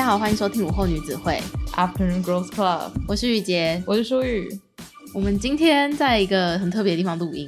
大家好，欢迎收听午后女子会 Afternoon Girls Club。我是雨洁，我是舒雨。我们今天在一个很特别的地方录音。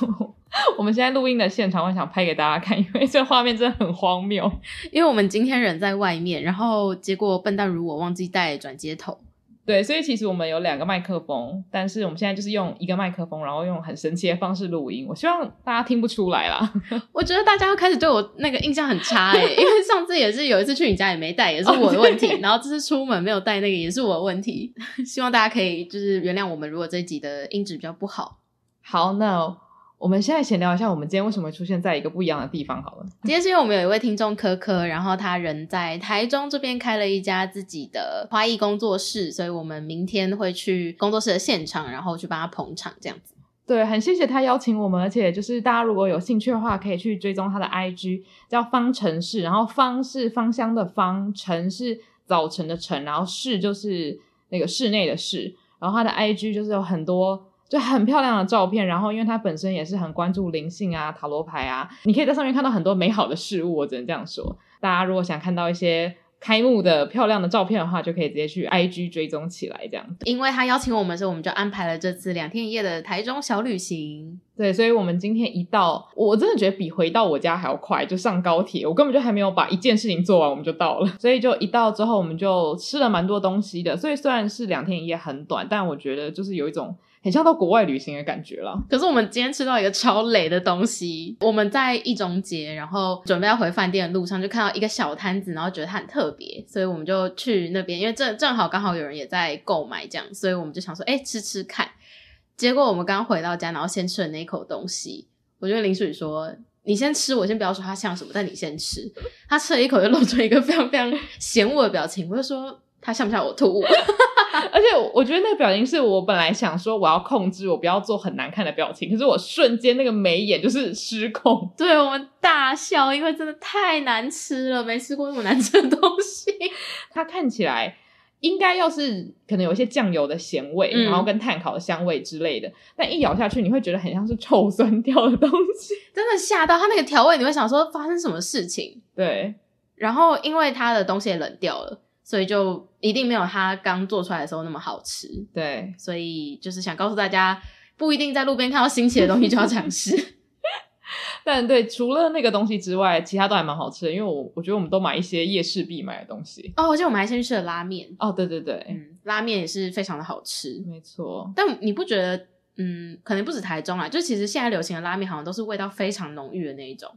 我们现在录音的现场，我想拍给大家看，因为这画面真的很荒谬。因为我们今天人在外面，然后结果笨蛋如我忘记带转接头。对，所以其实我们有两个麦克风，但是我们现在就是用一个麦克风，然后用很神奇的方式录音。我希望大家听不出来啦。我觉得大家开始对我那个印象很差哎，因为上次也是有一次去你家也没带，也是我的问题。然后这次出门没有带那个，也是我的问题。希望大家可以就是原谅我们，如果这一集的音质比较不好。好，那。我们现在闲聊一下，我们今天为什么会出现在一个不一样的地方？好了，今天是因为我们有一位听众可可，然后他人在台中这边开了一家自己的花艺工作室，所以我们明天会去工作室的现场，然后去帮他捧场，这样子。对，很谢谢他邀请我们，而且就是大家如果有兴趣的话，可以去追踪他的 IG，叫方程式，然后方是芳香的方，程是早晨的晨，然后室就是那个室内的室，然后他的 IG 就是有很多。就很漂亮的照片，然后因为他本身也是很关注灵性啊、塔罗牌啊，你可以在上面看到很多美好的事物，我只能这样说。大家如果想看到一些开幕的漂亮的照片的话，就可以直接去 IG 追踪起来这样子。因为他邀请我们的时候，我们就安排了这次两天一夜的台中小旅行。对，所以我们今天一到，我真的觉得比回到我家还要快，就上高铁，我根本就还没有把一件事情做完，我们就到了。所以就一到之后，我们就吃了蛮多东西的。所以虽然是两天一夜很短，但我觉得就是有一种。很像到国外旅行的感觉了。可是我们今天吃到一个超累的东西。我们在一中街，然后准备要回饭店的路上，就看到一个小摊子，然后觉得它很特别，所以我们就去那边。因为正正好刚好有人也在购买，这样，所以我们就想说，哎，吃吃看。结果我们刚回到家，然后先吃了那一口东西。我就跟林淑雨说：“你先吃，我先不要说它像什么，但你先吃。”他吃了一口，就露出一个非常非常嫌 恶的表情。我就说。他像不像我吐物？而且我觉得那个表情是我本来想说我要控制，我不要做很难看的表情。可是我瞬间那个眉眼就是失控，对我们大笑，因为真的太难吃了，没吃过那么难吃的东西。它看起来应该要是可能有一些酱油的咸味，然后跟炭烤的香味之类的。但一咬下去，你会觉得很像是臭酸掉的东西，真的吓到。它那个调味，你会想说发生什么事情？对，然后因为它的东西冷掉了。所以就一定没有他刚做出来的时候那么好吃。对，所以就是想告诉大家，不一定在路边看到新奇的东西就要尝试。但对，除了那个东西之外，其他都还蛮好吃的，因为我我觉得我们都买一些夜市必买的东西。哦，而且我们还先吃了拉面。哦，对对对，嗯，拉面也是非常的好吃。没错。但你不觉得，嗯，可能不止台中啊，就其实现在流行的拉面好像都是味道非常浓郁的那一种。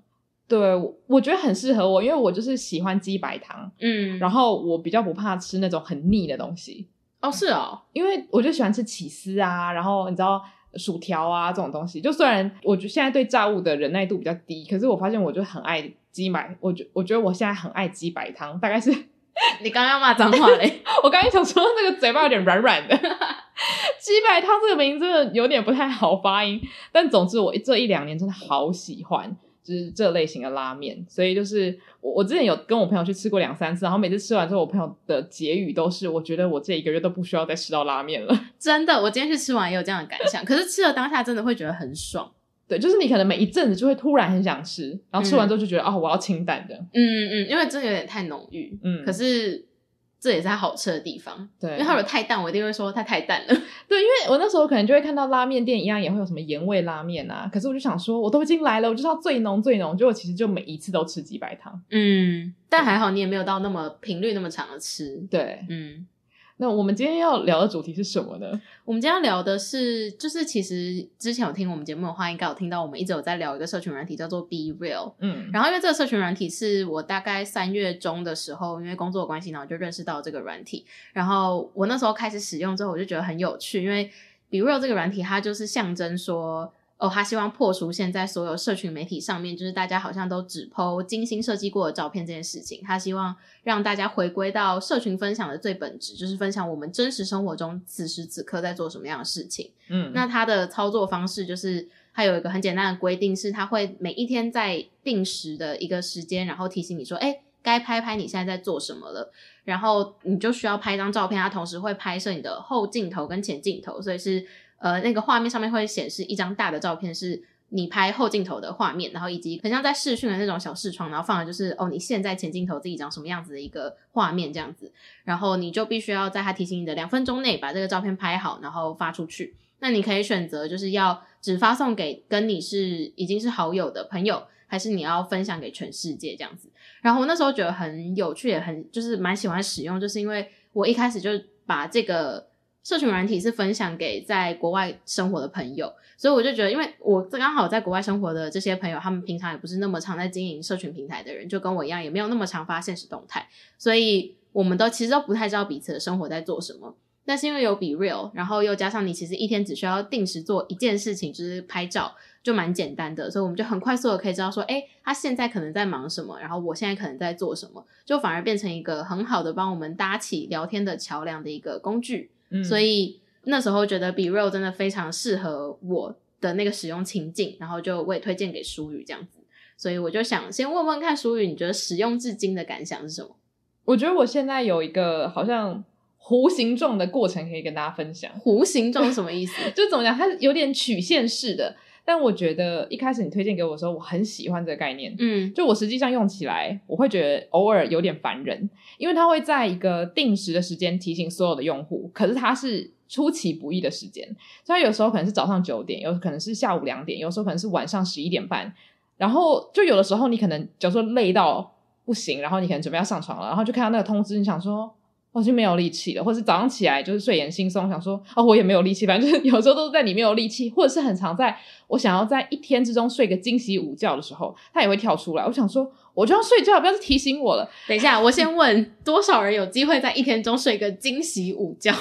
对，我觉得很适合我，因为我就是喜欢鸡白汤，嗯，然后我比较不怕吃那种很腻的东西哦，是哦，因为我就喜欢吃起司啊，然后你知道薯条啊这种东西，就虽然我觉现在对炸物的忍耐度比较低，可是我发现我就很爱鸡白，我觉我觉得我现在很爱鸡白汤，大概是 你刚刚骂脏话嘞，我刚刚想说那个嘴巴有点软软的，鸡白汤这个名字真的有点不太好发音，但总之我这一两年真的好喜欢。就是这类型的拉面，所以就是我我之前有跟我朋友去吃过两三次，然后每次吃完之后，我朋友的结语都是：我觉得我这一个月都不需要再吃到拉面了。真的，我今天去吃完也有这样的感想。可是吃了当下真的会觉得很爽。对，就是你可能每一阵子就会突然很想吃，然后吃完之后就觉得啊，我要清淡的。嗯嗯，因为真的有点太浓郁。嗯，可是。这也是它好吃的地方，对，因为它有太淡，我一定会说它太淡了。对，因为我那时候可能就会看到拉面店一样，也会有什么盐味拉面啊，可是我就想说，我都已经来了，我就要最浓最浓。结果其实就每一次都吃几百汤。嗯，但还好你也没有到那么频率那么长的吃。对，嗯。那我们今天要聊的主题是什么呢？我们今天聊的是，就是其实之前有听我们节目的话，应该有听到我们一直有在聊一个社群软体叫做 B e Real。嗯，然后因为这个社群软体是我大概三月中的时候，因为工作关系呢，我就认识到这个软体。然后我那时候开始使用之后，我就觉得很有趣，因为 B e Real 这个软体它就是象征说。哦，他希望破除现在所有社群媒体上面，就是大家好像都只抛精心设计过的照片这件事情。他希望让大家回归到社群分享的最本质，就是分享我们真实生活中此时此刻在做什么样的事情。嗯，那他的操作方式就是，他有一个很简单的规定，是他会每一天在定时的一个时间，然后提醒你说，哎，该拍拍你现在在做什么了，然后你就需要拍一张照片。他同时会拍摄你的后镜头跟前镜头，所以是。呃，那个画面上面会显示一张大的照片，是你拍后镜头的画面，然后以及很像在视讯的那种小视窗，然后放的就是哦，你现在前镜头自己长什么样子的一个画面这样子，然后你就必须要在他提醒你的两分钟内把这个照片拍好，然后发出去。那你可以选择就是要只发送给跟你是已经是好友的朋友，还是你要分享给全世界这样子。然后我那时候觉得很有趣，也很就是蛮喜欢使用，就是因为我一开始就把这个。社群软体是分享给在国外生活的朋友，所以我就觉得，因为我刚好在国外生活的这些朋友，他们平常也不是那么常在经营社群平台的人，就跟我一样，也没有那么常发现实动态，所以我们都其实都不太知道彼此的生活在做什么。但是因为有 Be real，然后又加上你其实一天只需要定时做一件事情，就是拍照，就蛮简单的，所以我们就很快速的可以知道说，哎，他现在可能在忙什么，然后我现在可能在做什么，就反而变成一个很好的帮我们搭起聊天的桥梁的一个工具。所以那时候觉得 B r e l l 真的非常适合我的那个使用情境，然后就我也推荐给淑宇这样子。所以我就想先问问看淑宇，你觉得使用至今的感想是什么？我觉得我现在有一个好像弧形状的过程可以跟大家分享。弧形状是什么意思？就怎么讲，它有点曲线式的。但我觉得一开始你推荐给我的时候，我很喜欢这个概念。嗯，就我实际上用起来，我会觉得偶尔有点烦人，因为它会在一个定时的时间提醒所有的用户，可是它是出其不意的时间，所以有时候可能是早上九点，有可能是下午两点，有时候可能是晚上十一点半。然后就有的时候你可能，假如说累到不行，然后你可能准备要上床了，然后就看到那个通知，你想说。我就没有力气了，或是早上起来就是睡眼惺忪，想说啊，我也没有力气。反正就是有时候都是在你没有力气，或者是很常在我想要在一天之中睡个惊喜午觉的时候，它也会跳出来。我想说，我就要睡觉，不要再提醒我了。等一下，我先问多少人有机会在一天中睡个惊喜午觉？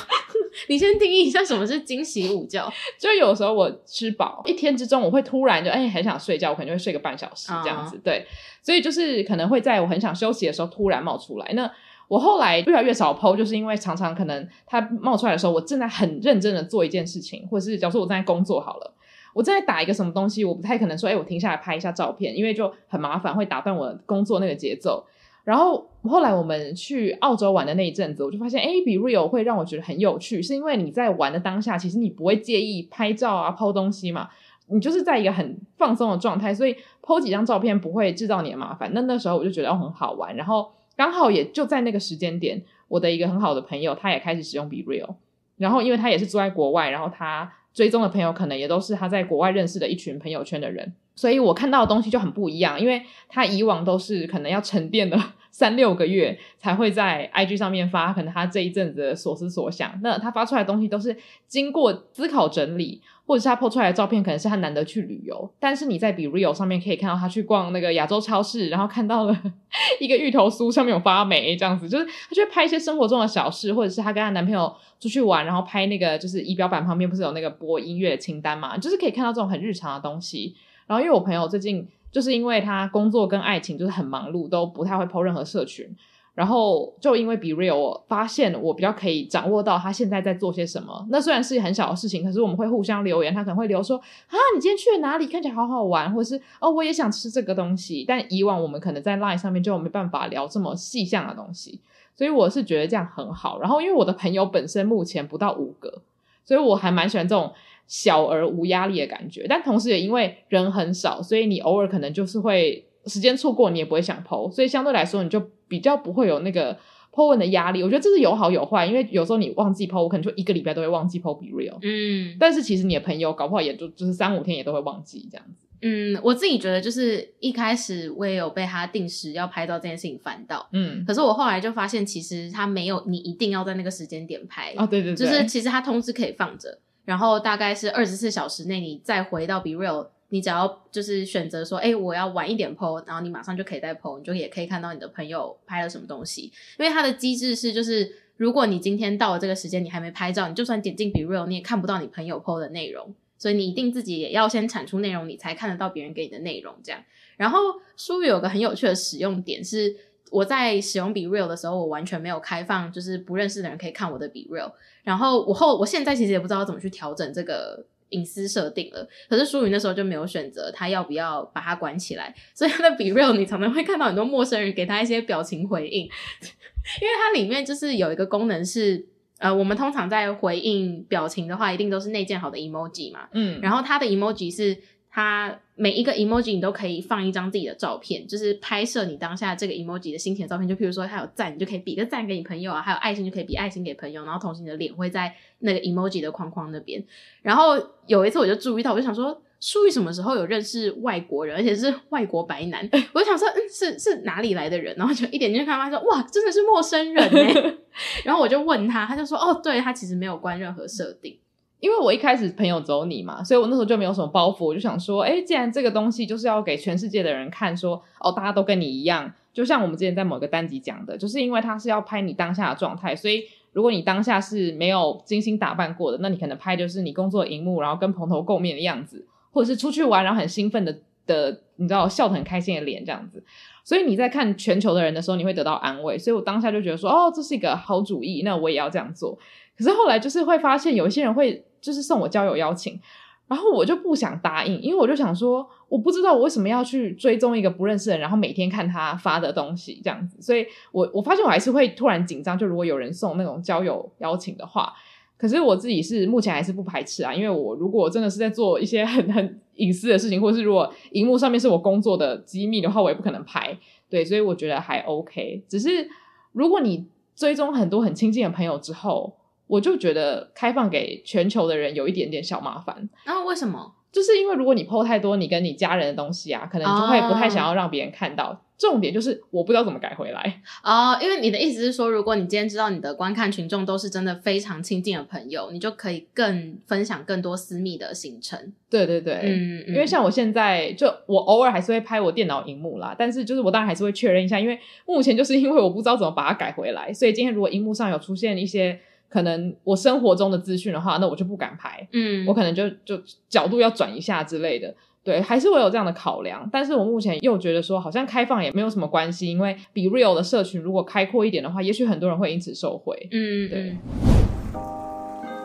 你先定义一下什么是惊喜午觉。就有时候我吃饱，一天之中我会突然就哎很想睡觉，我可能就会睡个半小时这样子。对，所以就是可能会在我很想休息的时候突然冒出来那。我后来越来越少抛，就是因为常常可能它冒出来的时候，我正在很认真的做一件事情，或者是假如说我在工作好了，我在打一个什么东西，我不太可能说，哎，我停下来拍一下照片，因为就很麻烦，会打断我工作那个节奏。然后后来我们去澳洲玩的那一阵子，我就发现，哎，比 real 会让我觉得很有趣，是因为你在玩的当下，其实你不会介意拍照啊、抛东西嘛，你就是在一个很放松的状态，所以抛几张照片不会制造你的麻烦。那那时候我就觉得很好玩，然后。刚好也就在那个时间点，我的一个很好的朋友，他也开始使用 Be Real，然后因为他也是住在国外，然后他追踪的朋友可能也都是他在国外认识的一群朋友圈的人，所以我看到的东西就很不一样，因为他以往都是可能要沉淀了 三六个月才会在 IG 上面发，可能他这一阵子所思所想，那他发出来东西都是经过思考整理。或者是他 PO 出来的照片，可能是他难得去旅游，但是你在比 r i o 上面可以看到他去逛那个亚洲超市，然后看到了 一个芋头酥上面有发霉这样子，就是他就会拍一些生活中的小事，或者是他跟他男朋友出去玩，然后拍那个就是仪表板旁边不是有那个播音乐清单嘛，就是可以看到这种很日常的东西。然后因为我朋友最近就是因为他工作跟爱情就是很忙碌，都不太会 PO 任何社群。然后就因为比 real，我发现我比较可以掌握到他现在在做些什么。那虽然是很小的事情，可是我们会互相留言，他可能会留说啊，你今天去了哪里，看起来好好玩，或者是哦，我也想吃这个东西。但以往我们可能在 line 上面就没办法聊这么细项的东西，所以我是觉得这样很好。然后因为我的朋友本身目前不到五个，所以我还蛮喜欢这种小而无压力的感觉。但同时也因为人很少，所以你偶尔可能就是会时间错过，你也不会想抛，所以相对来说你就。比较不会有那个 po 文的压力，我觉得这是有好有坏，因为有时候你忘记 po，我可能就一个礼拜都会忘记 po be real。嗯，但是其实你的朋友搞不好也就就是三五天也都会忘记这样子。嗯，我自己觉得就是一开始我也有被他定时要拍照这件事情烦到，嗯，可是我后来就发现其实他没有你一定要在那个时间点拍啊，对对，就是其实他通知可以放着，然后大概是二十四小时内你再回到 be real。你只要就是选择说，哎，我要晚一点 PO，然后你马上就可以再 PO，你就也可以看到你的朋友拍了什么东西。因为它的机制是，就是如果你今天到了这个时间，你还没拍照，你就算点进 b real，你也看不到你朋友 PO 的内容。所以你一定自己也要先产出内容，你才看得到别人给你的内容。这样，然后书有个很有趣的使用点是，我在使用 b real 的时候，我完全没有开放，就是不认识的人可以看我的 b real。然后我后我现在其实也不知道怎么去调整这个。隐私设定了，可是淑云那时候就没有选择，他要不要把他关起来？所以他的 Breal，你常常会看到很多陌生人给他一些表情回应，因为它里面就是有一个功能是，呃，我们通常在回应表情的话，一定都是那件好的 emoji 嘛，嗯，然后他的 emoji 是。他每一个 emoji 你都可以放一张自己的照片，就是拍摄你当下这个 emoji 的心情照片。就譬如说，他有赞，你就可以比个赞给你朋友啊；，还有爱心，就可以比爱心给朋友。然后同时，你的脸会在那个 emoji 的框框那边。然后有一次我就注意到，我就想说，书玉什么时候有认识外国人，而且是外国白男？我就想说，嗯，是是哪里来的人？然后就一点就看发说，哇，真的是陌生人呢。然后我就问他，他就说，哦，对他其实没有关任何设定。因为我一开始朋友走你嘛，所以我那时候就没有什么包袱，我就想说，哎，既然这个东西就是要给全世界的人看，说哦，大家都跟你一样，就像我们之前在某个单集讲的，就是因为它是要拍你当下的状态，所以如果你当下是没有精心打扮过的，那你可能拍就是你工作荧幕，然后跟蓬头垢面的样子，或者是出去玩然后很兴奋的的，你知道笑得很开心的脸这样子，所以你在看全球的人的时候，你会得到安慰，所以我当下就觉得说，哦，这是一个好主意，那我也要这样做。可是后来就是会发现有一些人会。就是送我交友邀请，然后我就不想答应，因为我就想说，我不知道我为什么要去追踪一个不认识的人，然后每天看他发的东西这样子。所以我我发现我还是会突然紧张，就如果有人送那种交友邀请的话，可是我自己是目前还是不排斥啊，因为我如果真的是在做一些很很隐私的事情，或是如果荧幕上面是我工作的机密的话，我也不可能拍。对，所以我觉得还 OK。只是如果你追踪很多很亲近的朋友之后，我就觉得开放给全球的人有一点点小麻烦。那为什么？就是因为如果你 PO 太多你跟你家人的东西啊，可能就会不太想要让别人看到。重点就是我不知道怎么改回来啊。因为你的意思是说，如果你今天知道你的观看群众都是真的非常亲近的朋友，你就可以更分享更多私密的行程。对对对，嗯。因为像我现在就我偶尔还是会拍我电脑荧幕啦，但是就是我当然还是会确认一下，因为目前就是因为我不知道怎么把它改回来，所以今天如果荧幕上有出现一些。可能我生活中的资讯的话，那我就不敢排，嗯，我可能就就角度要转一下之类的，对，还是我有这样的考量。但是我目前又觉得说，好像开放也没有什么关系，因为比 real 的社群如果开阔一点的话，也许很多人会因此收回，嗯，对。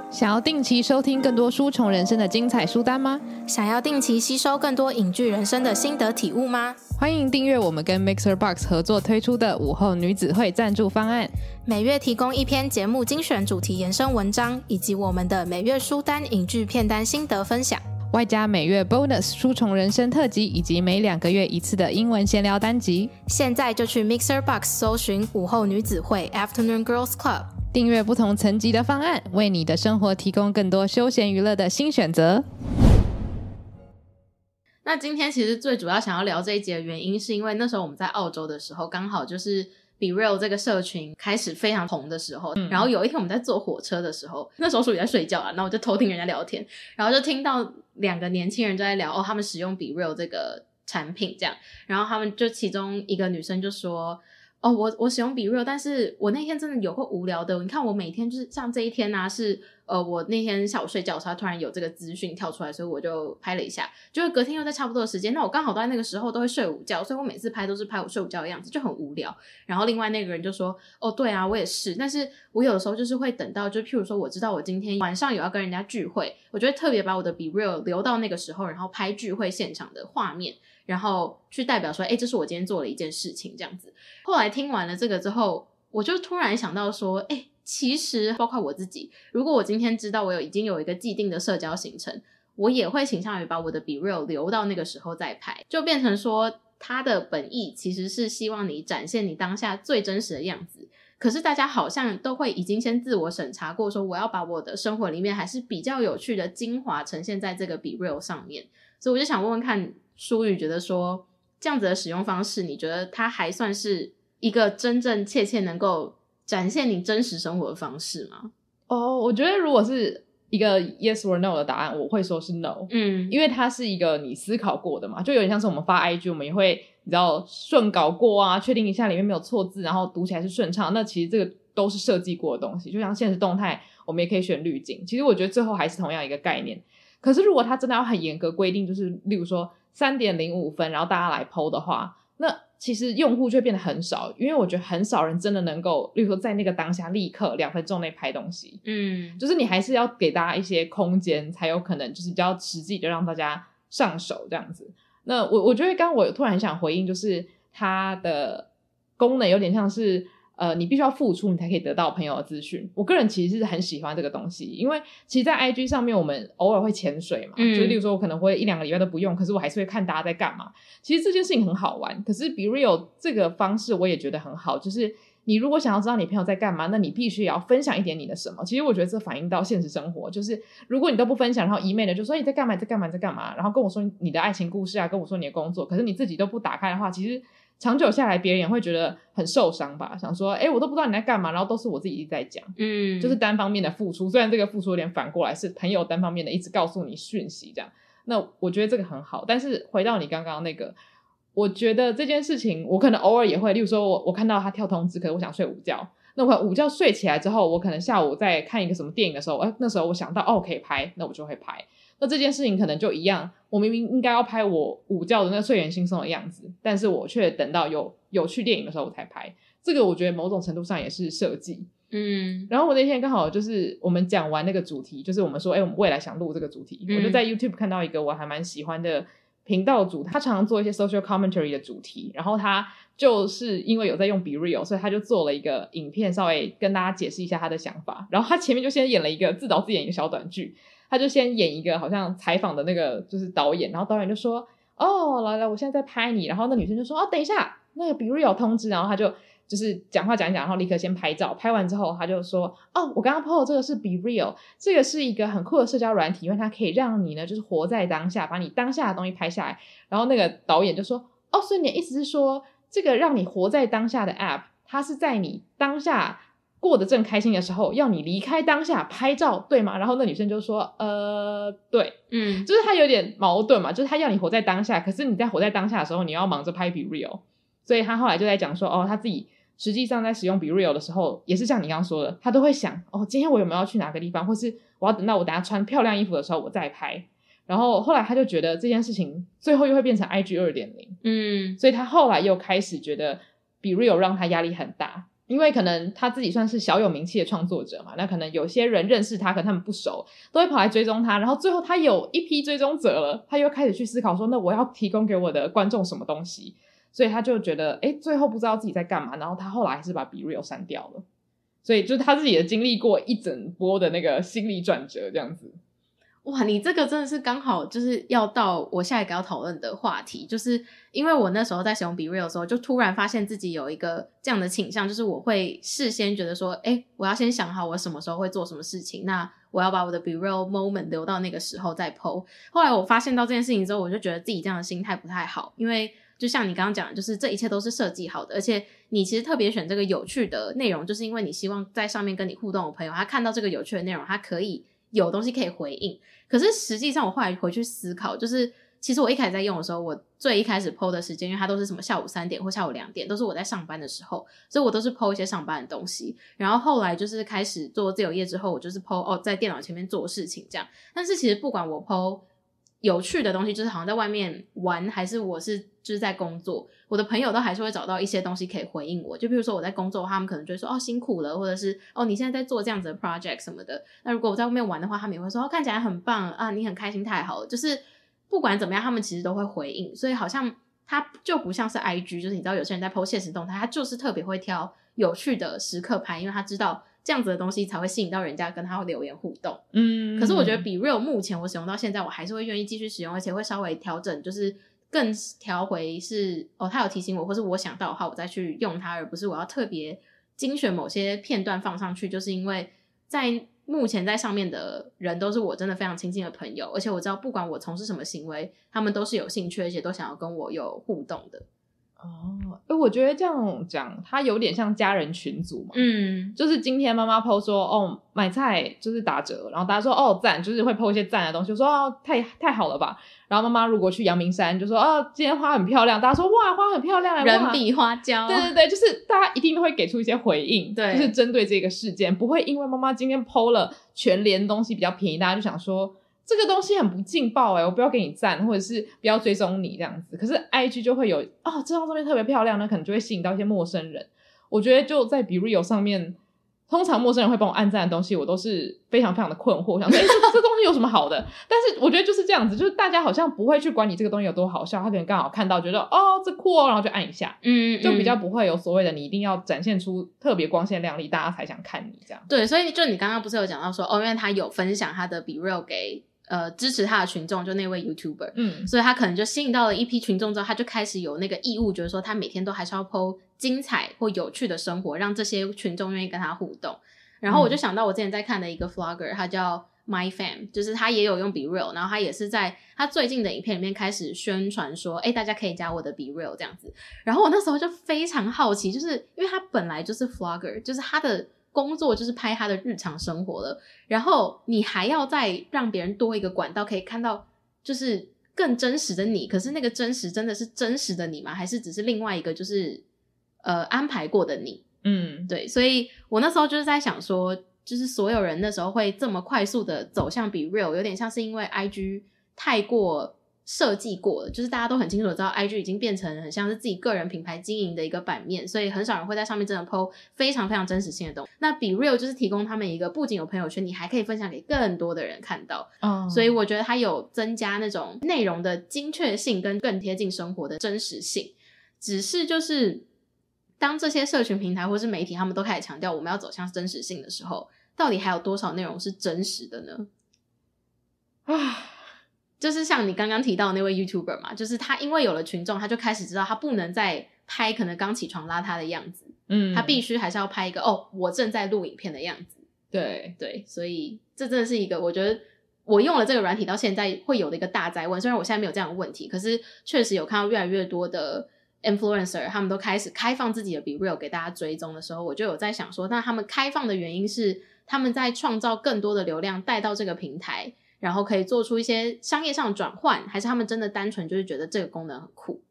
想要定期收听更多书虫人生的精彩书单吗？想要定期吸收更多影剧人生的心得体悟吗？欢迎订阅我们跟 Mixer Box 合作推出的午后女子会赞助方案，每月提供一篇节目精选、主题延伸文章，以及我们的每月书单、影剧片单心得分享，外加每月 Bonus 书虫人生特辑，以及每两个月一次的英文闲聊单集。现在就去 Mixer Box 搜寻“午后女子会 ”（Afternoon Girls Club），订阅不同层级的方案，为你的生活提供更多休闲娱乐的新选择。那今天其实最主要想要聊这一节的原因，是因为那时候我们在澳洲的时候，刚好就是比 real 这个社群开始非常红的时候。然后有一天我们在坐火车的时候，那时候属于在睡觉啊，然后我就偷听人家聊天，然后就听到两个年轻人在聊哦，他们使用比 real 这个产品这样。然后他们就其中一个女生就说：“哦，我我使用比 real，但是我那天真的有过无聊的，你看我每天就是像这一天啊是。”呃，我那天下午睡觉的时候，突然有这个资讯跳出来，所以我就拍了一下。就是隔天又在差不多的时间，那我刚好在那个时候都会睡午觉，所以我每次拍都是拍我睡午觉的样子，就很无聊。然后另外那个人就说：“哦，对啊，我也是。但是我有的时候就是会等到，就譬如说，我知道我今天晚上有要跟人家聚会，我就会特别把我的 be real 留到那个时候，然后拍聚会现场的画面，然后去代表说，哎，这是我今天做了一件事情这样子。”后来听完了这个之后，我就突然想到说：“哎。”其实，包括我自己，如果我今天知道我有已经有一个既定的社交行程，我也会倾向于把我的 be real 留到那个时候再拍，就变成说，它的本意其实是希望你展现你当下最真实的样子。可是大家好像都会已经先自我审查过，说我要把我的生活里面还是比较有趣的精华呈现在这个 be real 上面。所以我就想问问看，舒雨觉得说，这样子的使用方式，你觉得它还算是一个真真切切能够？展现你真实生活的方式吗？哦，我觉得如果是一个 yes or no 的答案，我会说是 no。嗯，因为它是一个你思考过的嘛，就有点像是我们发 IG，我们也会你知道顺稿过啊，确定一下里面没有错字，然后读起来是顺畅。那其实这个都是设计过的东西，就像现实动态，我们也可以选滤镜。其实我觉得最后还是同样一个概念。可是如果它真的要很严格规定，就是例如说三点零五分，然后大家来剖的话，那。其实用户却变得很少，因为我觉得很少人真的能够，例如说在那个当下立刻两分钟内拍东西。嗯，就是你还是要给大家一些空间，才有可能就是比较实际的让大家上手这样子。那我我觉得刚刚我突然想回应，就是它的功能有点像是。呃，你必须要付出，你才可以得到朋友的资讯。我个人其实是很喜欢这个东西，因为其实，在 IG 上面，我们偶尔会潜水嘛，就例如说我可能会一两个礼拜都不用，可是我还是会看大家在干嘛。其实这件事情很好玩，可是比如有这个方式，我也觉得很好。就是你如果想要知道你朋友在干嘛，那你必须要分享一点你的什么。其实我觉得这反映到现实生活，就是如果你都不分享，然后一昧的就说你在干嘛，在干嘛，在干嘛，然后跟我说你的爱情故事啊，跟我说你的工作，可是你自己都不打开的话，其实。长久下来，别人也会觉得很受伤吧？想说，哎，我都不知道你在干嘛，然后都是我自己一直在讲，嗯，就是单方面的付出。虽然这个付出有点反过来是朋友单方面的一直告诉你讯息这样。那我觉得这个很好，但是回到你刚刚那个，我觉得这件事情，我可能偶尔也会，例如说我我看到他跳通知，可是我想睡午觉，那我午觉睡起来之后，我可能下午在看一个什么电影的时候，哎，那时候我想到哦可以拍，那我就会拍。那这件事情可能就一样，我明明应该要拍我午觉的那个睡眼惺忪的样子，但是我却等到有有去电影的时候我才拍。这个我觉得某种程度上也是设计。嗯，然后我那天刚好就是我们讲完那个主题，就是我们说，哎，我们未来想录这个主题，我就在 YouTube 看到一个我还蛮喜欢的频道主，他常常做一些 social commentary 的主题，然后他就是因为有在用 b r e a l 所以他就做了一个影片，稍微跟大家解释一下他的想法。然后他前面就先演了一个自导自演一个小短剧。他就先演一个好像采访的那个，就是导演，然后导演就说：“哦，来来，我现在在拍你。”然后那女生就说：“哦，等一下，那个 Be Real 通知。”然后他就就是讲话讲一讲，然后立刻先拍照。拍完之后，他就说：“哦，我刚刚碰到这个是 Be Real，这个是一个很酷的社交软体，因为它可以让你呢，就是活在当下，把你当下的东西拍下来。”然后那个导演就说：“哦，所以你的意思是说，这个让你活在当下的 App，它是在你当下。”过得正开心的时候，要你离开当下拍照，对吗？然后那女生就说：“呃，对，嗯，就是她有点矛盾嘛，就是她要你活在当下，可是你在活在当下的时候，你要忙着拍比 real，所以她后来就在讲说，哦，她自己实际上在使用比 real 的时候，也是像你刚刚说的，她都会想，哦，今天我有没有要去哪个地方，或是我要等到我等下穿漂亮衣服的时候，我再拍。然后后来她就觉得这件事情最后又会变成 i g 二点零，嗯，所以她后来又开始觉得比 real 让她压力很大。”因为可能他自己算是小有名气的创作者嘛，那可能有些人认识他，可他们不熟，都会跑来追踪他，然后最后他有一批追踪者了，他又开始去思考说，那我要提供给我的观众什么东西，所以他就觉得，哎，最后不知道自己在干嘛，然后他后来还是把 Breal 删掉了，所以就是他自己也经历过一整波的那个心理转折这样子。哇，你这个真的是刚好就是要到我下一个要讨论的话题，就是因为我那时候在使用 b e r e a l 的时候，就突然发现自己有一个这样的倾向，就是我会事先觉得说，哎，我要先想好我什么时候会做什么事情，那我要把我的 b e r e a l moment 留到那个时候再剖。后来我发现到这件事情之后，我就觉得自己这样的心态不太好，因为就像你刚刚讲就是这一切都是设计好的，而且你其实特别选这个有趣的内容，就是因为你希望在上面跟你互动的朋友，他看到这个有趣的内容，他可以。有东西可以回应，可是实际上我后来回去思考，就是其实我一开始在用的时候，我最一开始 PO 的时间，因为它都是什么下午三点或下午两点，都是我在上班的时候，所以我都是 PO 一些上班的东西。然后后来就是开始做自由业之后，我就是 PO 哦在电脑前面做事情这样。但是其实不管我 PO 有趣的东西，就是好像在外面玩，还是我是。是在工作，我的朋友都还是会找到一些东西可以回应我，就比如说我在工作，他们可能就会说哦辛苦了，或者是哦你现在在做这样子的 project 什么的。那如果我在外面玩的话，他们也会说哦看起来很棒啊，你很开心太好了。就是不管怎么样，他们其实都会回应，所以好像他就不像是 IG，就是你知道有些人在 PO 现实动态，他就是特别会挑有趣的时刻拍，因为他知道这样子的东西才会吸引到人家跟他留言互动。嗯，可是我觉得比 real 目前我使用到现在，我还是会愿意继续使用，而且会稍微调整，就是。更调回是哦，他有提醒我，或是我想到的话，我再去用它，而不是我要特别精选某些片段放上去。就是因为在目前在上面的人都是我真的非常亲近的朋友，而且我知道不管我从事什么行为，他们都是有兴趣，而且都想要跟我有互动的。哦，哎，我觉得这样讲，它有点像家人群组嘛。嗯，就是今天妈妈 PO 说，哦，买菜就是打折，然后大家说，哦，赞，就是会 PO 一些赞的东西，说，哦，太太好了吧。然后妈妈如果去阳明山，就说，哦，今天花很漂亮，大家说，哇，花很漂亮，人比花娇。对对对，就是大家一定会给出一些回应，就是针对这个事件，不会因为妈妈今天 PO 了全联东西比较便宜，大家就想说。这个东西很不劲爆哎，我不要给你赞，或者是不要追踪你这样子。可是 IG 就会有哦，这张照片特别漂亮，那可能就会吸引到一些陌生人。我觉得就在 Be Real 上面，通常陌生人会帮我按赞的东西，我都是非常非常的困惑，想哎这这东西有什么好的？但是我觉得就是这样子，就是大家好像不会去管你这个东西有多好笑，他可能刚好看到觉得哦这酷哦，然后就按一下，嗯，就比较不会有所谓的你一定要展现出特别光鲜亮丽，大家才想看你这样。对，所以就你刚刚不是有讲到说哦，因为他有分享他的 Be Real 给。呃，支持他的群众就那位 YouTuber，嗯，所以他可能就吸引到了一批群众之后，他就开始有那个义务，觉得说他每天都还是要 PO 精彩或有趣的生活，让这些群众愿意跟他互动。然后我就想到我之前在看的一个 Flogger，他叫 My Fam，就是他也有用 Be Real，然后他也是在他最近的影片里面开始宣传说，哎，大家可以加我的 Be Real 这样子。然后我那时候就非常好奇，就是因为他本来就是 Flogger，就是他的。工作就是拍他的日常生活了，然后你还要再让别人多一个管道可以看到，就是更真实的你。可是那个真实真的是真实的你吗？还是只是另外一个就是呃安排过的你？嗯，对。所以我那时候就是在想说，就是所有人那时候会这么快速的走向比 real 有点像是因为 IG 太过。设计过了，就是大家都很清楚知道，IG 已经变成很像是自己个人品牌经营的一个版面，所以很少人会在上面真的 PO 非常非常真实性的东。西。那比 Real 就是提供他们一个，不仅有朋友圈，你还可以分享给更多的人看到。嗯，所以我觉得它有增加那种内容的精确性跟更贴近生活的真实性。只是就是当这些社群平台或是媒体他们都开始强调我们要走向真实性的时候，到底还有多少内容是真实的呢？啊。就是像你刚刚提到那位 YouTuber 嘛，就是他因为有了群众，他就开始知道他不能再拍可能刚起床邋遢的样子，嗯，他必须还是要拍一个哦，我正在录影片的样子。对对，所以这真的是一个我觉得我用了这个软体到现在会有的一个大灾问，虽然我现在没有这样的问题，可是确实有看到越来越多的 Influencer 他们都开始开放自己的 Be Real 给大家追踪的时候，我就有在想说，那他们开放的原因是他们在创造更多的流量带到这个平台。然后可以做出一些商业上的转换，还是他们真的单纯就是觉得这个功能很酷？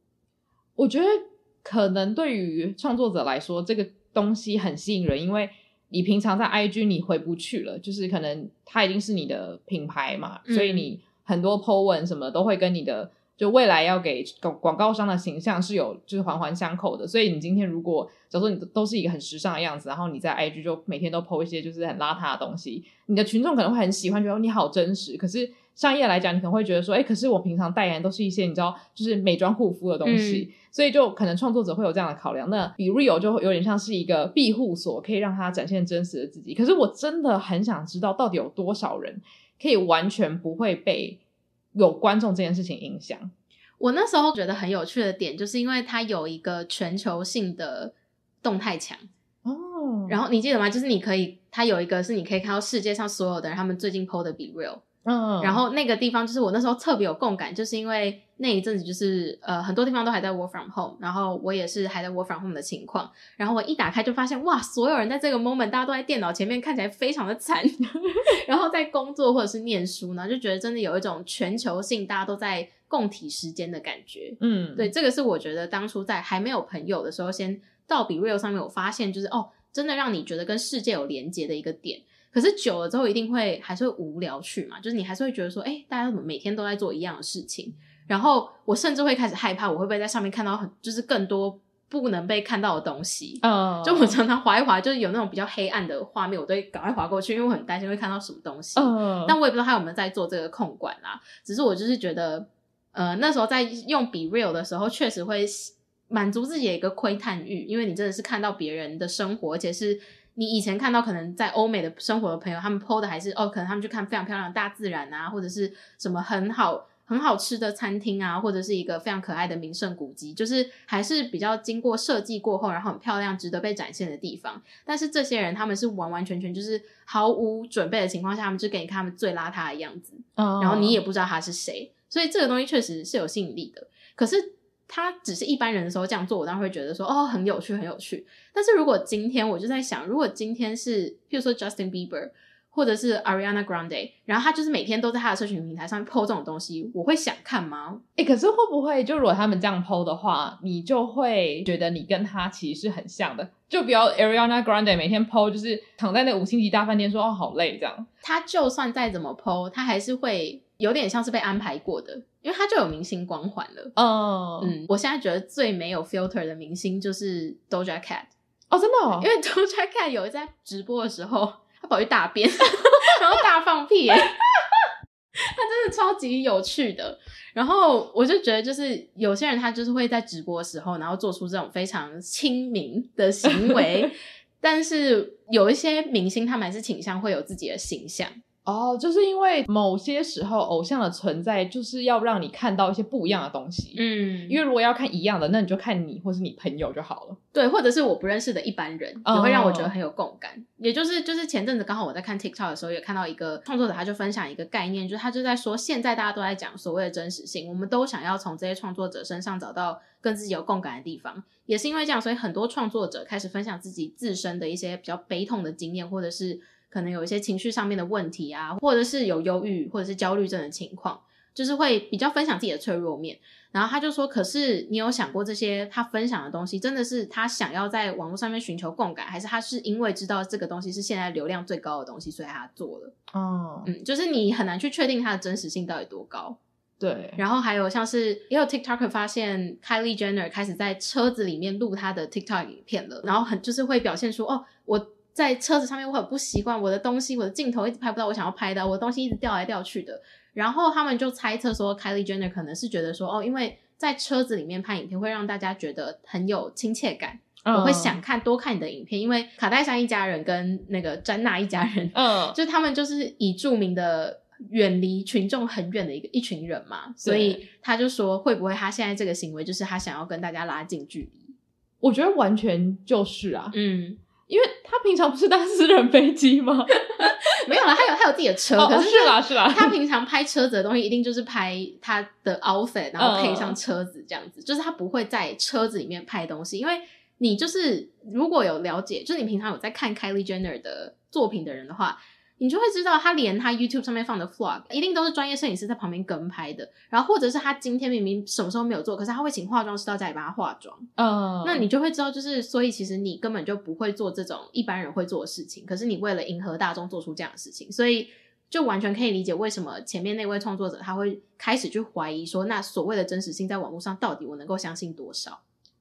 我觉得可能对于创作者来说，这个东西很吸引人，因为你平常在 IG 你回不去了，就是可能它已经是你的品牌嘛，所以你很多 po 文什么都会跟你的。就未来要给广广告商的形象是有就是环环相扣的，所以你今天如果假如说你都是一个很时尚的样子，然后你在 IG 就每天都 PO 一些就是很邋遢的东西，你的群众可能会很喜欢，觉得你好真实。可是商业来讲，你可能会觉得说，哎，可是我平常代言都是一些你知道就是美妆护肤的东西，所以就可能创作者会有这样的考量。那比如有就有点像是一个庇护所，可以让他展现真实的自己。可是我真的很想知道，到底有多少人可以完全不会被。有观众这件事情影响我。那时候觉得很有趣的点，就是因为它有一个全球性的动态墙哦。然后你记得吗？就是你可以，它有一个是你可以看到世界上所有的人他们最近 PO 的 Be Real。嗯，然后那个地方就是我那时候特别有共感，就是因为那一阵子就是呃很多地方都还在 work from home，然后我也是还在 work from home 的情况，然后我一打开就发现哇，所有人在这个 moment，大家都在电脑前面看起来非常的惨，然后在工作或者是念书呢，就觉得真的有一种全球性大家都在共体时间的感觉。嗯，对，这个是我觉得当初在还没有朋友的时候，先到比 real 上面，我发现就是哦，真的让你觉得跟世界有连接的一个点。可是久了之后，一定会还是会无聊去嘛？就是你还是会觉得说，哎，大家每天都在做一样的事情。然后我甚至会开始害怕，我会不会在上面看到很就是更多不能被看到的东西？嗯，就我常常划一划，就是有那种比较黑暗的画面，我都会赶快划过去，因为我很担心会看到什么东西。嗯，但我也不知道他有有在做这个控管啦。只是我就是觉得，呃，那时候在用比 real 的时候，确实会满足自己一个窥探欲，因为你真的是看到别人的生活，而且是。你以前看到可能在欧美的生活的朋友，他们 PO 的还是哦，可能他们去看非常漂亮的大自然啊，或者是什么很好很好吃的餐厅啊，或者是一个非常可爱的名胜古迹，就是还是比较经过设计过后，然后很漂亮、值得被展现的地方。但是这些人他们是完完全全就是毫无准备的情况下，他们就给你看他们最邋遢的样子，然后你也不知道他是谁，所以这个东西确实是有吸引力的，可是。他只是一般人的时候这样做，我当然会觉得说哦，很有趣，很有趣。但是如果今天我就在想，如果今天是比如说 Justin Bieber 或者是 Ariana Grande，然后他就是每天都在他的社群平台上面 PO 这种东西，我会想看吗？哎，可是会不会就如果他们这样 PO 的话，你就会觉得你跟他其实是很像的？就比如 Ariana Grande 每天 PO 就是躺在那五星级大饭店说哦好累这样，他就算再怎么 PO，他还是会有点像是被安排过的。因为他就有明星光环了。哦，嗯，我现在觉得最没有 filter 的明星就是 Doja Cat。哦，真的，因为 Doja Cat 有一在直播的时候，他跑去大便，然后大放屁，他真的超级有趣的。然后我就觉得，就是有些人他就是会在直播的时候，然后做出这种非常亲民的行为，但是有一些明星，他们还是倾向会有自己的形象。哦，就是因为某些时候偶像的存在，就是要让你看到一些不一样的东西。嗯，因为如果要看一样的，那你就看你或是你朋友就好了。对，或者是我不认识的一般人，也会让我觉得很有共感。也就是，就是前阵子刚好我在看 TikTok 的时候，也看到一个创作者，他就分享一个概念，就是他就在说，现在大家都在讲所谓的真实性，我们都想要从这些创作者身上找到跟自己有共感的地方。也是因为这样，所以很多创作者开始分享自己自身的一些比较悲痛的经验，或者是。可能有一些情绪上面的问题啊，或者是有忧郁或者是焦虑症的情况，就是会比较分享自己的脆弱面。然后他就说：“可是你有想过这些？他分享的东西真的是他想要在网络上面寻求共感，还是他是因为知道这个东西是现在流量最高的东西，所以他做了？”哦，嗯，就是你很难去确定它的真实性到底多高。对。然后还有像是也有 TikTok 发现 Kylie Jenner 开始在车子里面录他的 TikTok 影片了，然后很就是会表现出哦我。在车子上面，我很不习惯我的东西，我的镜头一直拍不到我想要拍的，我东西一直掉来掉去的。然后他们就猜测说，Kylie Jenner 可能是觉得说，哦，因为在车子里面拍影片会让大家觉得很有亲切感，我会想看多看你的影片。因为卡戴珊一家人跟那个詹娜一家人，嗯，就他们就是以著名的远离群众很远的一个一群人嘛，所以他就说，会不会他现在这个行为就是他想要跟大家拉近距离？我觉得完全就是啊，嗯。因为他平常不是搭私人飞机吗？没有了，他有他有自己的车。可是是啦是啦，他平常拍车子的东西，一定就是拍他的 outfit，然后配上车子这样子。就是他不会在车子里面拍东西，因为你就是如果有了解，就是你平常有在看 Kylie Jenner 的作品的人的话。你就会知道，他连他 YouTube 上面放的 Vlog 一定都是专业摄影师在旁边跟拍的，然后或者是他今天明明什么时候没有做，可是他会请化妆师到家里帮他化妆。嗯，那你就会知道，就是所以其实你根本就不会做这种一般人会做的事情，可是你为了迎合大众做出这样的事情，所以就完全可以理解为什么前面那位创作者他会开始去怀疑说，那所谓的真实性在网络上到底我能够相信多少？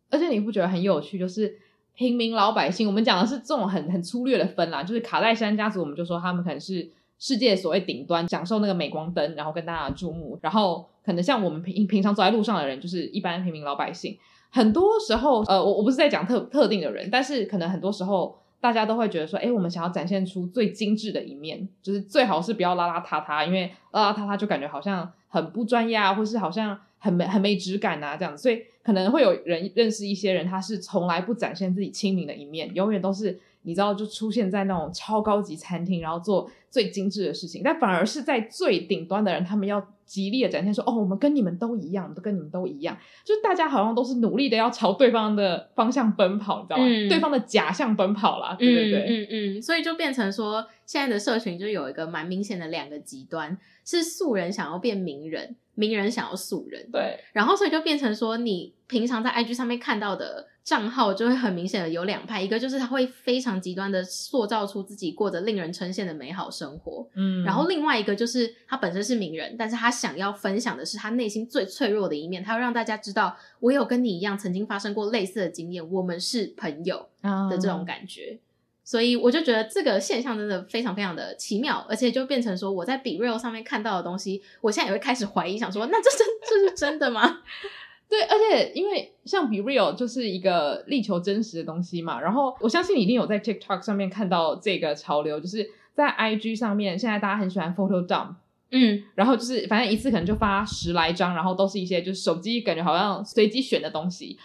而且你不觉得很有趣？就是。平民老百姓，我们讲的是这种很很粗略的分啦，就是卡戴珊家族，我们就说他们可能是世界所谓顶端，享受那个镁光灯，然后跟大家注目，然后可能像我们平平常走在路上的人，就是一般平民老百姓。很多时候，呃，我我不是在讲特特定的人，但是可能很多时候大家都会觉得说，哎，我们想要展现出最精致的一面，就是最好是不要邋邋遢遢，因为邋邋遢遢就感觉好像很不专业啊，或是好像很没很没质感呐，这样子，所以。可能会有人认识一些人，他是从来不展现自己亲民的一面，永远都是你知道，就出现在那种超高级餐厅，然后做最精致的事情，但反而是在最顶端的人，他们要。极力的展现说：“哦，我们跟你们都一样，都跟你们都一样，就是大家好像都是努力的要朝对方的方向奔跑，你知道吗？对方的假象奔跑啦，对对对？嗯嗯，所以就变成说，现在的社群就有一个蛮明显的两个极端：是素人想要变名人，名人想要素人。对，然后所以就变成说，你平常在 IG 上面看到的账号，就会很明显的有两派，一个就是他会非常极端的塑造出自己过着令人称羡的美好生活，嗯，然后另外一个就是他本身是名人，但是他……想要分享的是他内心最脆弱的一面，他要让大家知道，我有跟你一样曾经发生过类似的经验，我们是朋友的这种感觉。所以我就觉得这个现象真的非常非常的奇妙，而且就变成说我在比 real 上面看到的东西，我现在也会开始怀疑，想说那这真这是真的吗？对，而且因为像比 real 就是一个力求真实的东西嘛，然后我相信你一定有在 TikTok 上面看到这个潮流，就是在 IG 上面，现在大家很喜欢 Photo Dump。嗯，然后就是反正一次可能就发十来张，然后都是一些就是手机感觉好像随机选的东西。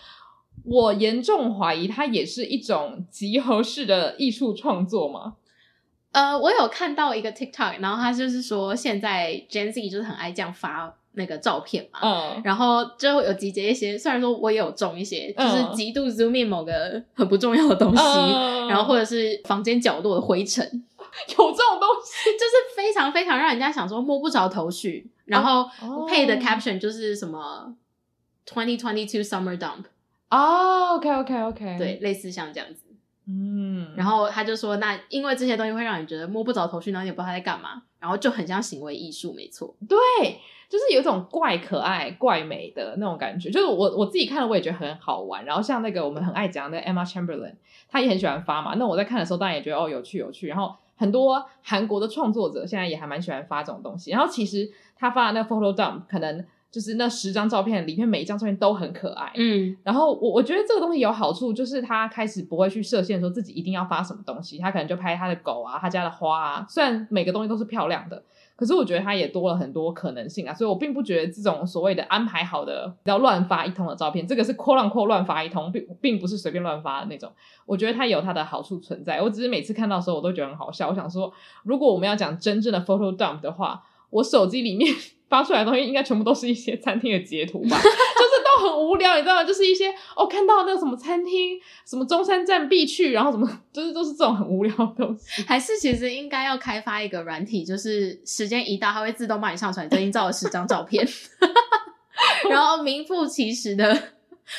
我严重怀疑它也是一种集合式的艺术创作嘛？呃，我有看到一个 TikTok，然后他就是说现在 Gen Z 就是很爱这样发那个照片嘛。嗯。然后就有集结一些，虽然说我也有中一些，就是极度 z o o m i n 某个很不重要的东西，然后或者是房间角落的灰尘。有这种东西，就是非常非常让人家想说摸不着头绪，然后配的 caption 就是什么 “twenty twenty two summer dump” 哦，OK OK OK，对，类似像这样子，嗯，然后他就说，那因为这些东西会让你觉得摸不着头绪，然后也不知道他在干嘛，然后就很像行为艺术，没错，对，就是有一种怪可爱、怪美的那种感觉，就是我我自己看了我也觉得很好玩，然后像那个我们很爱讲那个 Emma Chamberlain，他也很喜欢发嘛，那我在看的时候，当然也觉得哦有趣有趣，然后。很多韩国的创作者现在也还蛮喜欢发这种东西，然后其实他发的那 photo dump 可能就是那十张照片里面每一张照片都很可爱，嗯，然后我我觉得这个东西有好处就是他开始不会去设限说自己一定要发什么东西，他可能就拍他的狗啊，他家的花啊，虽然每个东西都是漂亮的。可是我觉得他也多了很多可能性啊，所以我并不觉得这种所谓的安排好的不要乱发一通的照片，这个是扩乱扩乱发一通，并并不是随便乱发的那种。我觉得它有它的好处存在，我只是每次看到时候我都觉得很好笑。我想说，如果我们要讲真正的 photo dump 的话，我手机里面 发出来的东西应该全部都是一些餐厅的截图吧。很无聊，你知道吗？就是一些哦，看到那个什么餐厅，什么中山站必去，然后什么，就是都是这种很无聊的东西。还是其实应该要开发一个软体，就是时间一到，它会自动帮你上传最近照了十张照片，然后名副其实的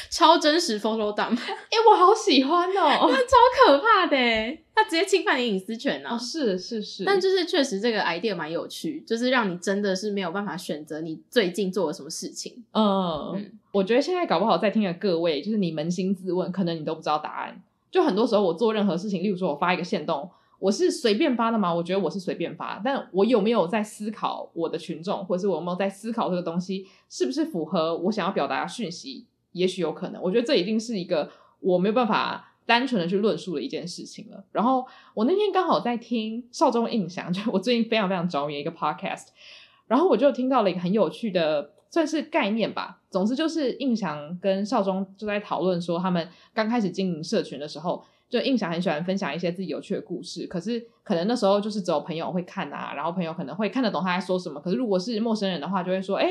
超真实 photo dump。哎，我好喜欢哦！那 超可怕的，他直接侵犯你隐私权啊！是是是，但就是确实这个 idea 蛮有趣，就是让你真的是没有办法选择你最近做了什么事情。嗯。我觉得现在搞不好在听的各位，就是你扪心自问，可能你都不知道答案。就很多时候我做任何事情，例如说我发一个线动，我是随便发的吗？我觉得我是随便发，但我有没有在思考我的群众，或者是我有没有在思考这个东西是不是符合我想要表达讯息？也许有可能，我觉得这一定是一个我没有办法单纯的去论述的一件事情了。然后我那天刚好在听少中印象，就我最近非常非常着迷一个 podcast，然后我就听到了一个很有趣的。算是概念吧。总之就是，印象跟少忠就在讨论说，他们刚开始经营社群的时候，就印象很喜欢分享一些自己有趣的故事。可是可能那时候就是只有朋友会看啊，然后朋友可能会看得懂他在说什么。可是如果是陌生人的话，就会说：“哎，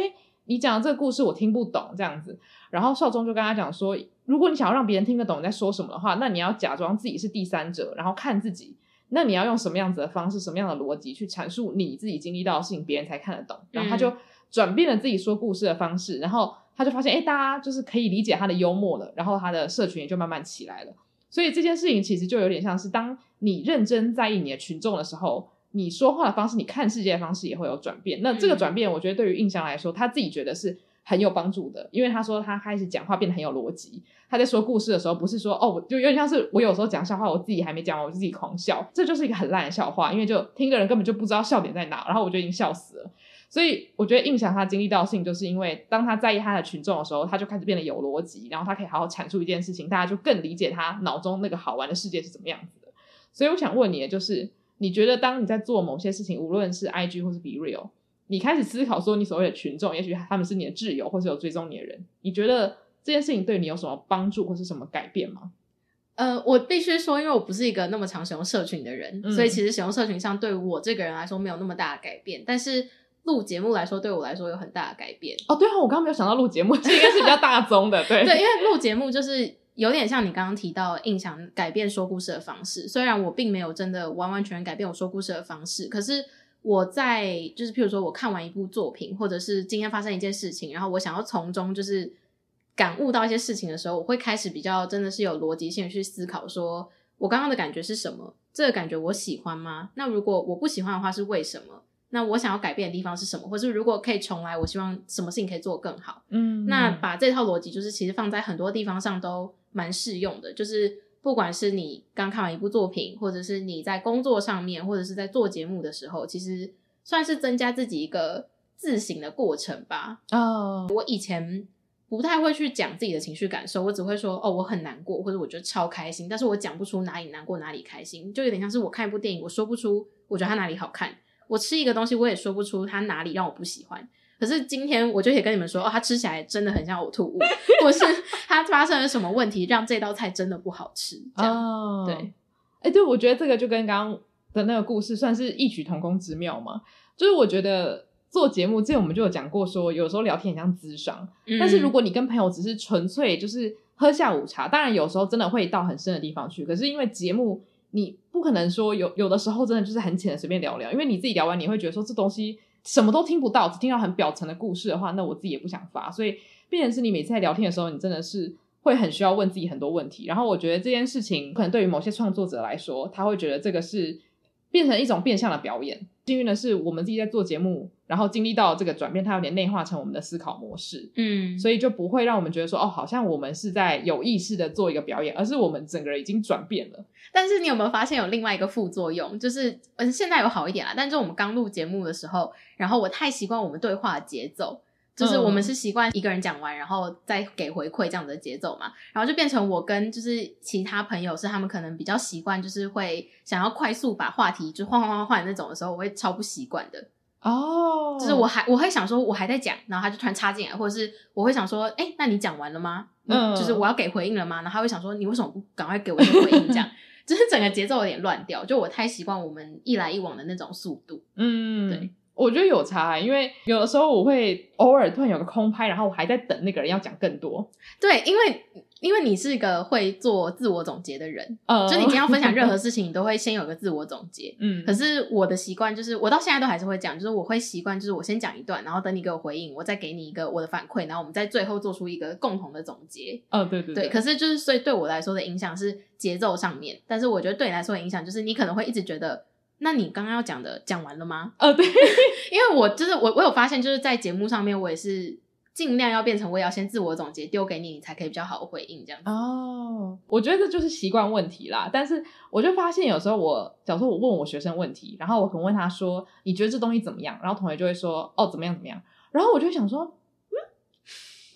你讲的这个故事我听不懂。”这样子。然后少忠就跟他讲说：“如果你想要让别人听得懂你在说什么的话，那你要假装自己是第三者，然后看自己，那你要用什么样子的方式、什么样的逻辑去阐述你自己经历到的事情，别人才看得懂。”然后他就。转变了自己说故事的方式，然后他就发现，哎，大家就是可以理解他的幽默了，然后他的社群也就慢慢起来了。所以这件事情其实就有点像是，当你认真在意你的群众的时候，你说话的方式，你看世界的方式也会有转变。那这个转变，我觉得对于印象来说，他自己觉得是很有帮助的，因为他说他开始讲话变得很有逻辑。他在说故事的时候，不是说哦，就有点像是我有时候讲笑话，我自己还没讲完，我自己狂笑，这就是一个很烂的笑话，因为就听的人根本就不知道笑点在哪，然后我就已经笑死了。所以我觉得印象他经历到事情，就是因为当他在意他的群众的时候，他就开始变得有逻辑，然后他可以好好阐述一件事情，大家就更理解他脑中那个好玩的世界是怎么样子的。所以我想问你，就是你觉得当你在做某些事情，无论是 IG 或是 Be Real，你开始思考说你所谓的群众，也许他们是你的挚友或是有追踪你的人，你觉得这件事情对你有什么帮助或是什么改变吗？呃，我必须说，因为我不是一个那么常使用社群的人，所以其实使用社群上对我这个人来说没有那么大的改变，但是。录节目来说，对我来说有很大的改变哦。对啊，我刚刚没有想到录节目，这应该是比较大宗的，对。对，因为录节目就是有点像你刚刚提到，印象改变说故事的方式。虽然我并没有真的完完全全改变我说故事的方式，可是我在就是，譬如说我看完一部作品，或者是今天发生一件事情，然后我想要从中就是感悟到一些事情的时候，我会开始比较真的是有逻辑性的去思考，说我刚刚的感觉是什么？这个感觉我喜欢吗？那如果我不喜欢的话，是为什么？那我想要改变的地方是什么？或是如果可以重来，我希望什么事情可以做更好？嗯，那把这套逻辑就是其实放在很多地方上都蛮适用的，就是不管是你刚看完一部作品，或者是你在工作上面，或者是在做节目的时候，其实算是增加自己一个自省的过程吧。哦，我以前不太会去讲自己的情绪感受，我只会说哦我很难过，或者我觉得超开心，但是我讲不出哪里难过，哪里开心，就有点像是我看一部电影，我说不出我觉得它哪里好看。我吃一个东西，我也说不出它哪里让我不喜欢。可是今天我就也跟你们说，哦，它吃起来真的很像呕吐物，或是它发生了什么问题，让这道菜真的不好吃。这样对，哎，对，我觉得这个就跟刚刚的那个故事算是异曲同工之妙嘛。就是我觉得做节目，之前我们就有讲过，说有时候聊天很像智商。但是如果你跟朋友只是纯粹就是喝下午茶，当然有时候真的会到很深的地方去。可是因为节目。你不可能说有有的时候真的就是很浅的随便聊聊，因为你自己聊完你会觉得说这东西什么都听不到，只听到很表层的故事的话，那我自己也不想发。所以变成是你每次在聊天的时候，你真的是会很需要问自己很多问题。然后我觉得这件事情可能对于某些创作者来说，他会觉得这个是变成一种变相的表演。幸运的是，我们自己在做节目，然后经历到这个转变，它有点内化成我们的思考模式，嗯，所以就不会让我们觉得说，哦，好像我们是在有意识的做一个表演，而是我们整个人已经转变了。但是你有没有发现有另外一个副作用？就是嗯，现在有好一点了，但是我们刚录节目的时候，然后我太习惯我们对话的节奏。就是我们是习惯一个人讲完，然后再给回馈这样的节奏嘛，然后就变成我跟就是其他朋友是他们可能比较习惯，就是会想要快速把话题就换换换换那种的时候，我会超不习惯的哦。就是我还我会想说，我还在讲，然后他就突然插进来，或者是我会想说，哎，那你讲完了吗？嗯，就是我要给回应了吗？然后他会想说，你为什么不赶快给我一个回应？这样 就是整个节奏有点乱掉，就我太习惯我们一来一往的那种速度。嗯，对。我觉得有差，因为有的时候我会偶尔突然有个空拍，然后我还在等那个人要讲更多。对，因为因为你是一个会做自我总结的人，呃，所你今天要分享任何 事情，你都会先有个自我总结。嗯，可是我的习惯就是，我到现在都还是会讲，就是我会习惯，就是我先讲一段，然后等你给我回应，我再给你一个我的反馈，然后我们在最后做出一个共同的总结。嗯，对对对。可是就是所以对我来说的影响是节奏上面，但是我觉得对你来说影响就是你可能会一直觉得。那你刚刚要讲的讲完了吗？呃，对，因为我就是我，我有发现，就是在节目上面，我也是尽量要变成，我也要先自我总结，丢给你，你才可以比较好回应这样子。哦，我觉得就是习惯问题啦。但是我就发现，有时候我，假如我问我学生问题，然后我可能问他说：“你觉得这东西怎么样？”然后同学就会说：“哦，怎么样，怎么样？”然后我就想说，嗯，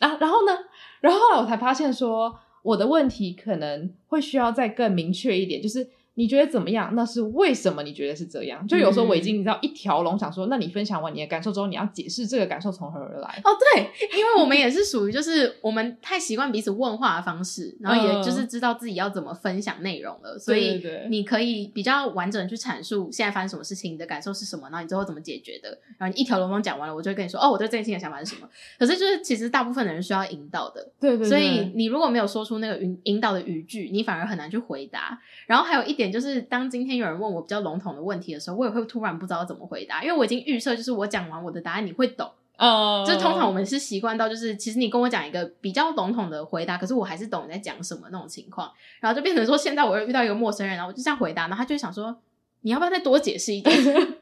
然然后呢？然后后来我才发现，说我的问题可能会需要再更明确一点，就是。你觉得怎么样？那是为什么？你觉得是这样？就有时候我已经你知道一条龙想说，那你分享完你的感受之后，你要解释这个感受从何而来。哦，对，因为我们也是属于就是我们太习惯彼此问话的方式，然后也就是知道自己要怎么分享内容了，所以你可以比较完整去阐述现在发生什么事情，你的感受是什么，然后你最后怎么解决的，然后你一条龙讲完了，我就会跟你说，哦，我对这件事情的想法是什么。可是就是其实大部分的人需要引导的，对对。所以你如果没有说出那个引引导的语句，你反而很难去回答。然后还有一点。就是当今天有人问我比较笼统的问题的时候，我也会突然不知道怎么回答，因为我已经预设就是我讲完我的答案你会懂，哦，就是通常我们是习惯到就是其实你跟我讲一个比较笼统的回答，可是我还是懂你在讲什么那种情况，然后就变成说现在我又遇到一个陌生人，然后我就这样回答，然后他就想说你要不要再多解释一点？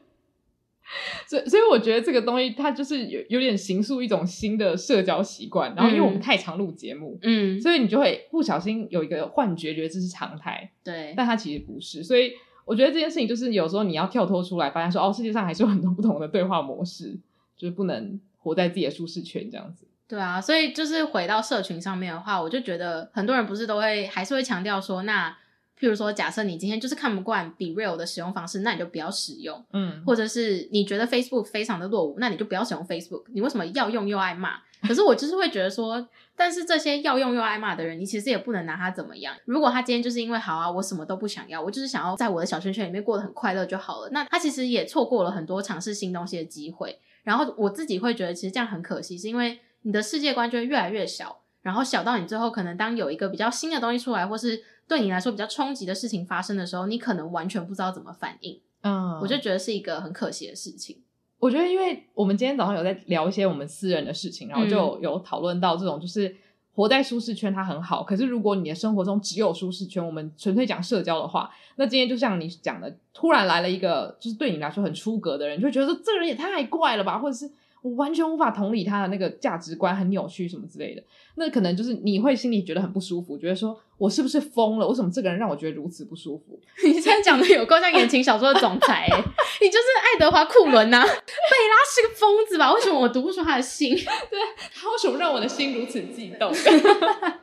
所以，所以我觉得这个东西它就是有有点形塑一种新的社交习惯，然后因为我们太常录节目，嗯，所以你就会不小心有一个幻觉，觉得这是常态，对，但它其实不是。所以我觉得这件事情就是有时候你要跳脱出来，发现说哦，世界上还是有很多不同的对话模式，就是不能活在自己的舒适圈这样子。对啊，所以就是回到社群上面的话，我就觉得很多人不是都会还是会强调说那。譬如说，假设你今天就是看不惯 Be real 的使用方式，那你就不要使用，嗯，或者是你觉得 Facebook 非常的落伍，那你就不要使用 Facebook。你为什么要用又爱骂？可是我就是会觉得说，但是这些要用又爱骂的人，你其实也不能拿他怎么样。如果他今天就是因为好啊，我什么都不想要，我就是想要在我的小圈圈里面过得很快乐就好了，那他其实也错过了很多尝试新东西的机会。然后我自己会觉得，其实这样很可惜，是因为你的世界观就会越来越小，然后小到你最后可能当有一个比较新的东西出来，或是。对你来说比较冲击的事情发生的时候，你可能完全不知道怎么反应。嗯，我就觉得是一个很可惜的事情。我觉得，因为我们今天早上有在聊一些我们私人的事情，然后就有讨论到这种，就是活在舒适圈它很好，可是如果你的生活中只有舒适圈，我们纯粹讲社交的话，那今天就像你讲的，突然来了一个就是对你来说很出格的人，就就觉得这人也太怪了吧，或者是。我完全无法同理他的那个价值观很扭曲什么之类的，那可能就是你会心里觉得很不舒服，觉得说我是不是疯了？为什么这个人让我觉得如此不舒服？你现在讲的有够像言情小说的总裁，你就是爱德华库伦呐！贝拉是个疯子吧？为什么我读不出他的心？对他为什么让我的心如此悸动？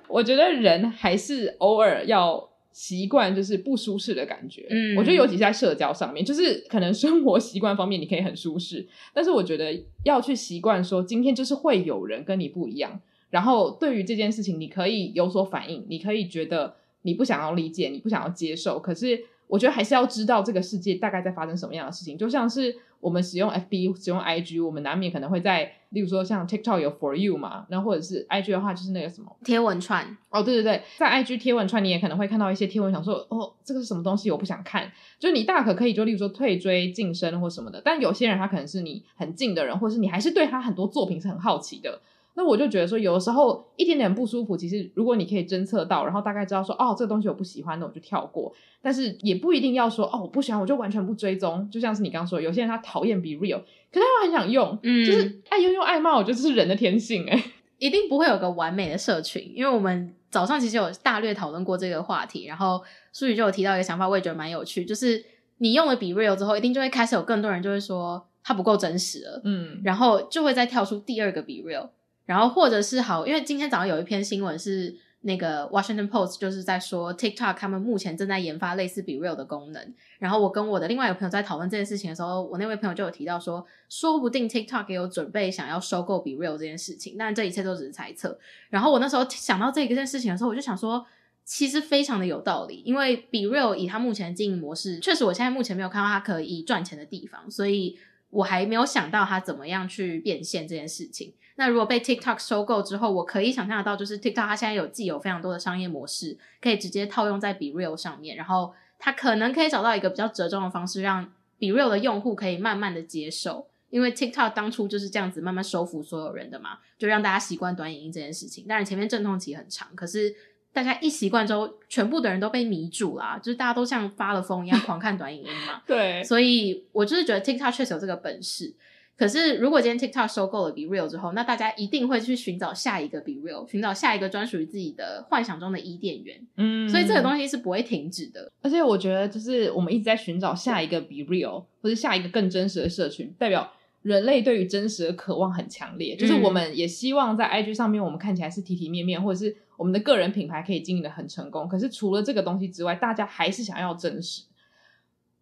我觉得人还是偶尔要。习惯就是不舒适的感觉。嗯，我觉得尤其在社交上面，就是可能生活习惯方面，你可以很舒适，但是我觉得要去习惯说，今天就是会有人跟你不一样，然后对于这件事情，你可以有所反应，你可以觉得你不想要理解，你不想要接受，可是。我觉得还是要知道这个世界大概在发生什么样的事情，就像是我们使用 FB、使用 IG，我们难免可能会在，例如说像 TikTok 有 For You 嘛，然后或者是 IG 的话，就是那个什么贴文串哦，对对对，在 IG 贴文串你也可能会看到一些贴文，想说哦，这个是什么东西，我不想看，就你大可可以就例如说退追、晋升或什么的，但有些人他可能是你很近的人，或者是你还是对他很多作品是很好奇的。那我就觉得说，有的时候一点点不舒服，其实如果你可以侦测到，然后大概知道说，哦，这个东西我不喜欢，那我就跳过。但是也不一定要说，哦，我不喜欢，我就完全不追踪。就像是你刚刚说，有些人他讨厌 be real，可是他又很想用，嗯，就是爱用用爱骂，我觉得这是人的天性哎。一定不会有个完美的社群，因为我们早上其实有大略讨论过这个话题，然后淑宇就有提到一个想法，我也觉得蛮有趣，就是你用了 be real 之后，一定就会开始有更多人就会说它不够真实了，嗯，然后就会再跳出第二个 be real。然后，或者是好，因为今天早上有一篇新闻是那个 Washington Post 就是在说 TikTok 他们目前正在研发类似 Be Real 的功能。然后我跟我的另外一个朋友在讨论这件事情的时候，我那位朋友就有提到说，说不定 TikTok 也有准备想要收购 Be Real 这件事情，但这一切都只是猜测。然后我那时候想到这一件事情的时候，我就想说，其实非常的有道理，因为 Be Real 以他目前的经营模式，确实我现在目前没有看到他可以赚钱的地方，所以我还没有想到他怎么样去变现这件事情。那如果被 TikTok 收购之后，我可以想象得到，就是 TikTok 它现在有既有非常多的商业模式，可以直接套用在 Breal 上面，然后它可能可以找到一个比较折中的方式，让 Breal 的用户可以慢慢的接受，因为 TikTok 当初就是这样子慢慢收服所有人的嘛，就让大家习惯短影音这件事情。当然前面阵痛期很长，可是大家一习惯之后，全部的人都被迷住啦，就是大家都像发了疯一样狂看短影音嘛。对，所以我就是觉得 TikTok 确实有这个本事。可是，如果今天 TikTok 收购了 Be Real 之后，那大家一定会去寻找下一个 Be Real，寻找下一个专属于自己的幻想中的伊甸园。嗯，所以这个东西是不会停止的。而且，我觉得就是我们一直在寻找下一个 Be Real，或者下一个更真实的社群，代表人类对于真实的渴望很强烈。就是我们也希望在 IG 上面，我们看起来是体体面面，或者是我们的个人品牌可以经营的很成功。可是，除了这个东西之外，大家还是想要真实。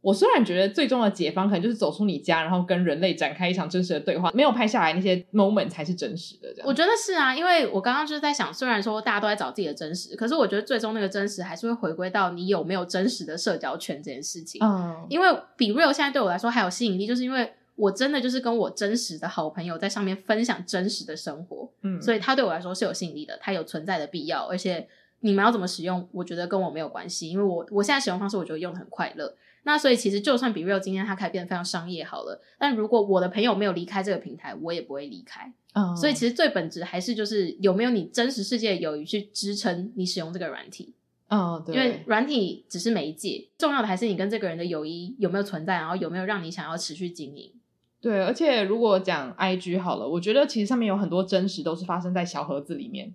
我虽然觉得最终的解放可能就是走出你家，然后跟人类展开一场真实的对话，没有拍下来那些 moment 才是真实的。这样我觉得是啊，因为我刚刚就是在想，虽然说大家都在找自己的真实，可是我觉得最终那个真实还是会回归到你有没有真实的社交圈这件事情。嗯，因为比 real 现在对我来说还有吸引力，就是因为我真的就是跟我真实的好朋友在上面分享真实的生活，嗯，所以它对我来说是有吸引力的，它有存在的必要。而且你们要怎么使用，我觉得跟我没有关系，因为我我现在使用方式，我觉得用的很快乐。那所以其实就算比 real 今天它可能变得非常商业好了，但如果我的朋友没有离开这个平台，我也不会离开。所以其实最本质还是就是有没有你真实世界的友谊去支撑你使用这个软体啊？对，因为软体只是媒介，重要的还是你跟这个人的友谊有没有存在，然后有没有让你想要持续经营。对，而且如果讲 IG 好了，我觉得其实上面有很多真实都是发生在小盒子里面，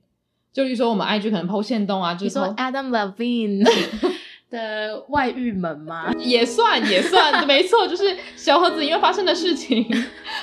就是说我们 IG 可能抛现动啊，就是说 Adam Levine。的外遇门吗？也算也算，没错，就是小盒子因为发生的事情。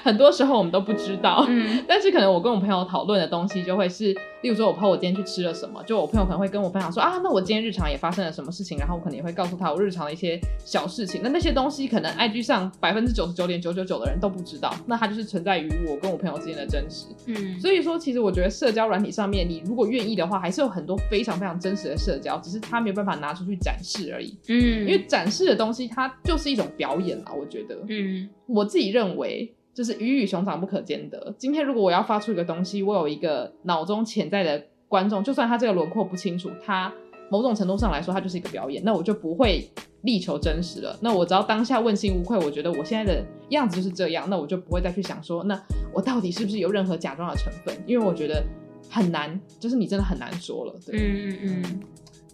很多时候我们都不知道，嗯，但是可能我跟我朋友讨论的东西就会是，例如说我朋友今天去吃了什么，就我朋友可能会跟我分享说啊，那我今天日常也发生了什么事情，然后我可能也会告诉他我日常的一些小事情。那那些东西可能 IG 上百分之九十九点九九九的人都不知道，那它就是存在于我跟我朋友之间的真实，嗯，所以说其实我觉得社交软体上面，你如果愿意的话，还是有很多非常非常真实的社交，只是他没有办法拿出去展示而已，嗯，因为展示的东西它就是一种表演嘛，我觉得，嗯，我自己认为。就是鱼与熊掌不可兼得。今天如果我要发出一个东西，我有一个脑中潜在的观众，就算他这个轮廓不清楚，他某种程度上来说，他就是一个表演，那我就不会力求真实了。那我只要当下问心无愧，我觉得我现在的样子就是这样，那我就不会再去想说，那我到底是不是有任何假装的成分？因为我觉得很难，就是你真的很难说了。嗯嗯嗯。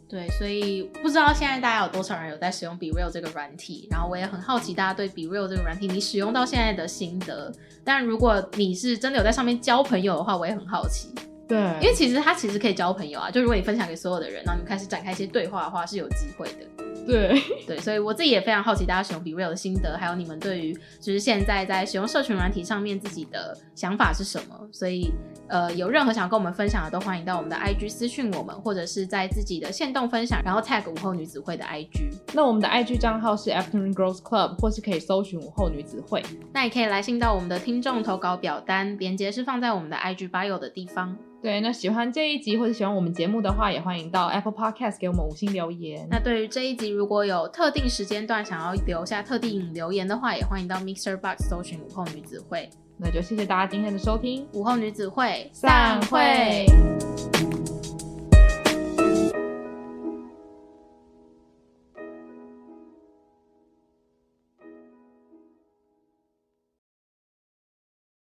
对，所以不知道现在大家有多少人有在使用 BeReal 这个软体，然后我也很好奇大家对 BeReal 这个软体你使用到现在的心得。但如果你是真的有在上面交朋友的话，我也很好奇。对，因为其实它其实可以交朋友啊，就如果你分享给所有的人，然后你开始展开一些对话的话，是有机会的。对 对，所以我自己也非常好奇大家使用 B real 的心得，还有你们对于就是现在在使用社群软体上面自己的想法是什么？所以呃，有任何想跟我们分享的，都欢迎到我们的 I G 私讯我们，或者是在自己的线动分享，然后 tag 午后女子会的 I G。那我们的 I G 账号是 Afternoon Girls Club，或是可以搜寻午后女子会。那也可以来信到我们的听众投稿表单，链接是放在我们的 I G bio 的地方。对，那喜欢这一集或者喜欢我们节目的话，也欢迎到 Apple Podcast 给我们五星留言。那对于这一集。如果有特定时间段想要留下特定留言的话，也欢迎到 Mixer Box 搜寻午后女子会。那就谢谢大家今天的收听，午后女子会散会。